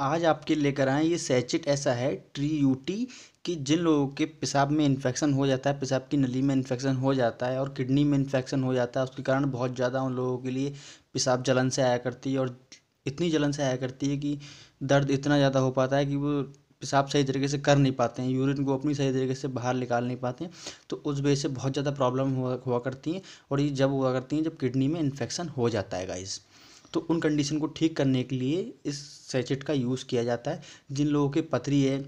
आज आपके लेकर आए ये सैचिट ऐसा है ट्री यूटी कि जिन लोगों के पेशाब में इन्फेक्शन हो जाता है पेशाब की नली में इन्फेक्शन हो जाता है और किडनी में इन्फेक्शन हो जाता है उसके कारण बहुत ज़्यादा उन लोगों के लिए पेशाब जलन से आया करती है और इतनी जलन से आया करती है कि दर्द इतना ज़्यादा हो पाता है कि वो पेशाब सही तरीके से कर नहीं पाते हैं यूरिन को अपनी सही तरीके से बाहर निकाल नहीं पाते हैं तो उस वजह से बहुत ज़्यादा प्रॉब्लम हुआ हुआ करती हैं और ये जब हुआ करती हैं जब किडनी में इन्फेक्शन हो जाता है गाइज़ तो उन कंडीशन को ठीक करने के लिए इस सैचेट का यूज़ किया जाता है जिन लोगों के पथरी है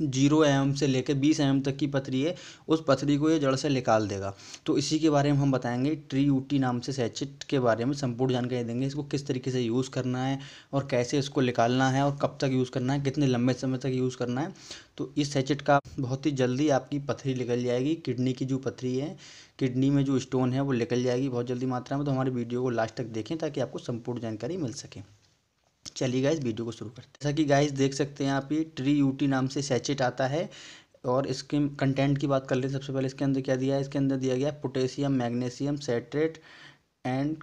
जीरो एम से लेकर बीस एम तक की पथरी है उस पथरी को ये जड़ से निकाल देगा तो इसी के बारे में हम बताएंगे ट्री यूटी नाम से सैचिट के बारे में संपूर्ण जानकारी देंगे इसको किस तरीके से यूज़ करना है और कैसे इसको निकालना है और कब तक यूज़ करना है कितने लंबे समय तक यूज़ करना है तो इस सैचिट का बहुत ही जल्दी आपकी पथरी निकल जाएगी किडनी की जो पथरी है किडनी में जो स्टोन है वो निकल जाएगी बहुत जल्दी मात्रा में तो हमारे वीडियो को लास्ट तक देखें ताकि आपको संपूर्ण जानकारी मिल सके चलिए गाइज वीडियो को शुरू करते जैसा कि गाइज देख सकते हैं आप ये ट्री यूटी नाम से सैचेट आता है और इसके कंटेंट की बात कर ले सबसे पहले इसके अंदर क्या दिया है इसके अंदर दिया गया potassium magnesium citrate and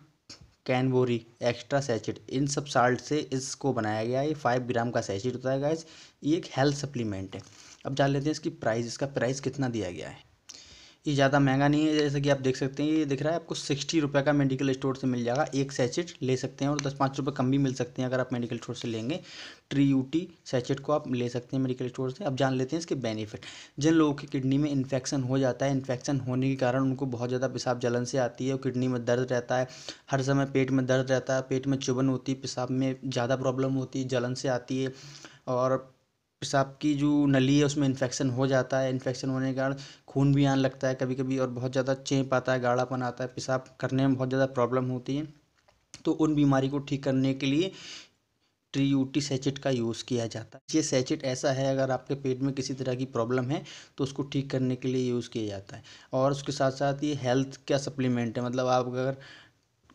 cranberry extra sachet इन सब साल्ट से इसको बनाया गया ये फाइव ग्राम का सैचिट होता है गाइज ये एक हेल्थ सप्लीमेंट है अब जान लेते हैं इसकी प्राइस इसका प्राइस कितना दिया गया है ये ज़्यादा महंगा नहीं है जैसे कि आप देख सकते हैं ये दिख रहा है आपको सिक्सटी रुपये का मेडिकल स्टोर से मिल जाएगा एक सैचेट ले सकते हैं और दस पाँच रुपये कम भी मिल सकते हैं अगर आप मेडिकल स्टोर से लेंगे ट्री यूटी सैचेट को आप ले सकते हैं मेडिकल स्टोर से अब जान लेते हैं इसके बेनिफिट जिन लोगों की किडनी में इन्फेक्शन हो जाता है इन्फेक्शन होने के कारण उनको बहुत ज़्यादा पेशाब जलन से आती है और किडनी में दर्द रहता है हर समय पेट में दर्द रहता है पेट में चुभन होती है पेशाब में ज़्यादा प्रॉब्लम होती है जलन से आती है और पेशाब की जो नली है उसमें इन्फेक्शन हो जाता है इन्फेक्शन होने के कारण खून भी आने लगता है कभी कभी और बहुत ज़्यादा चेंप आता है गाढ़ापन आता है पेशाब करने में बहुत ज़्यादा प्रॉब्लम होती है तो उन बीमारी को ठीक करने के लिए ट्रीयूटी सैचिट का यूज़ किया जाता है ये सैचिट ऐसा है अगर आपके पेट में किसी तरह की प्रॉब्लम है तो उसको ठीक करने के लिए यूज़ किया जाता है और उसके साथ साथ ये हेल्थ का सप्लीमेंट है मतलब आप अगर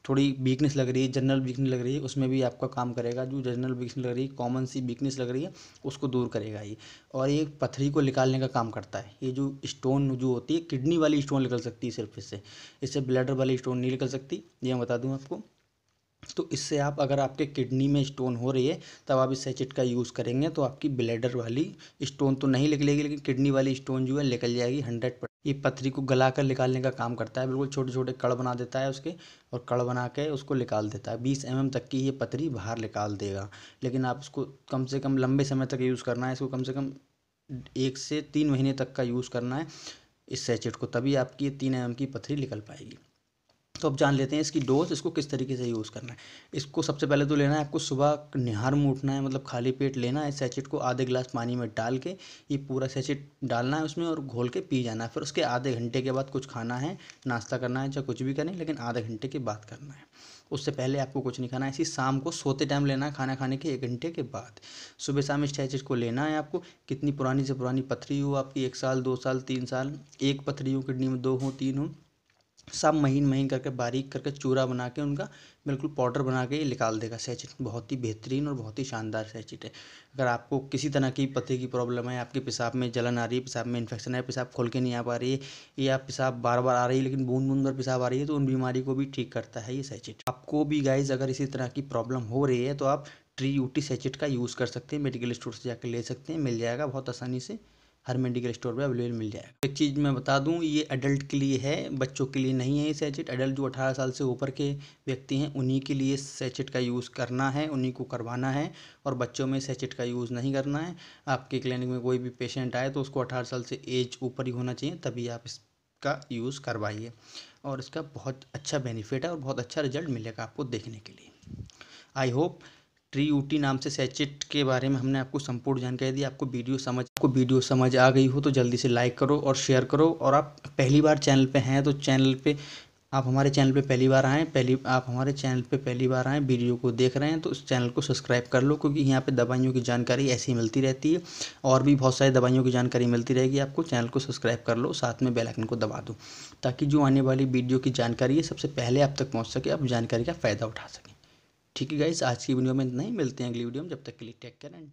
थोड़ी वीकनेस लग रही है जनरल वीकनेस लग रही है उसमें भी आपका काम करेगा जो जनरल वीकनेस लग रही है कॉमन सी वीकनेस लग रही है उसको दूर करेगा ये और ये पथरी को निकालने का काम करता है ये जो स्टोन जो होती है किडनी वाली स्टोन निकल सकती है सिर्फ इससे इससे ब्लैडर वाली स्टोन नहीं निकल सकती ये मैं बता दूँ आपको तो इससे आप अगर आपके किडनी में स्टोन हो रही है तब आप इस सैचेट का यूज़ करेंगे तो आपकी ब्लेडर वाली स्टोन तो नहीं निकलेगी लेकिन किडनी वाली स्टोन जो है निकल जाएगी हंड्रेड पर ये पथरी को गला कर निकालने का काम करता है बिल्कुल छोटे छोटे कड़ बना देता है उसके और कड़ बना के उसको निकाल देता है बीस एम तक की ये पथरी बाहर निकाल देगा लेकिन आप इसको कम से कम लंबे समय तक यूज़ करना है इसको कम से कम एक से तीन महीने तक का यूज़ करना है इस सैचेट को तभी आपकी तीन एम की पथरी निकल पाएगी तो अब जान लेते हैं इसकी डोज इसको किस तरीके से यूज़ करना है इसको सबसे पहले तो लेना है आपको सुबह निहार में उठना है मतलब खाली पेट लेना है सैचेट को आधे गिलास पानी में डाल के ये पूरा सैचेट डालना है उसमें और घोल के पी जाना है फिर उसके आधे घंटे के बाद कुछ खाना है नाश्ता करना है चाहे कुछ भी करें लेकिन आधे घंटे के बाद करना है उससे पहले आपको कुछ नहीं खाना है इसी शाम को सोते टाइम लेना है खाना खाने के एक घंटे के बाद सुबह शाम इस सैचेट को लेना है आपको कितनी पुरानी से पुरानी पथरी हो आपकी एक साल दो साल तीन साल एक पथरी हो किडनी में दो हो तीन हों सब महीन महीन करके बारीक करके चूरा बना के उनका बिल्कुल पाउडर बना के ये निकाल देगा सैचिट बहुत ही बेहतरीन और बहुत ही शानदार सैचिट है अगर आपको किसी तरह की पत्ते की प्रॉब्लम है आपके पेशाब में जलन आ रही है पेशाब में इन्फेक्शन है पेशाब खोल के नहीं आ पा रही है या पेशाब बार बार आ रही है लेकिन बूंद बूंद पर पेशाब आ रही है तो उन बीमारी को भी ठीक करता है ये सैचिट आपको भी गाइज अगर इसी तरह की प्रॉब्लम हो रही है तो आप ट्री यूटी सैचिट का यूज़ कर सकते हैं मेडिकल स्टोर से जाकर ले सकते हैं मिल जाएगा बहुत आसानी से हर मेडिकल स्टोर पर अवेलेबल मिल जाएगा एक चीज़ मैं बता दूं ये अडल्ट के लिए है बच्चों के लिए नहीं है ये सैचेट अडल्ट जो 18 साल से ऊपर के व्यक्ति हैं उन्हीं के लिए सैचेट का यूज़ करना है उन्हीं को करवाना है और बच्चों में सैचेट का यूज़ नहीं करना है आपके क्लिनिक में कोई भी पेशेंट आए तो उसको अठारह साल से एज ऊपर ही होना चाहिए तभी आप इसका यूज़ करवाइए और इसका बहुत अच्छा बेनिफिट है और बहुत अच्छा रिजल्ट मिलेगा आपको देखने के लिए आई होप ट्री यूटी नाम से सैचेट के बारे में हमने आपको संपूर्ण जानकारी दी आपको वीडियो समझ आपको वीडियो समझ आ गई हो तो जल्दी से लाइक करो और शेयर करो और आप पहली बार चैनल पे हैं तो चैनल पे आप हमारे चैनल पे पहली बार आएँ पहली आप हमारे चैनल पे पहली बार आएँ वीडियो को देख रहे हैं तो उस चैनल को सब्सक्राइब कर लो क्योंकि यहाँ पे दवाइयों की जानकारी ऐसी मिलती रहती है और भी बहुत सारी दवाइयों की जानकारी मिलती रहेगी आपको चैनल को सब्सक्राइब कर लो साथ में बेल आइकन को दबा दो ताकि जो आने वाली वीडियो की जानकारी है सबसे पहले आप तक पहुँच सके आप जानकारी का फ़ायदा उठा सकें ठीक है गाइस आज की वीडियो में इतना ही मिलते हैं अगली वीडियो में जब तक के लिए टेक केयर एंड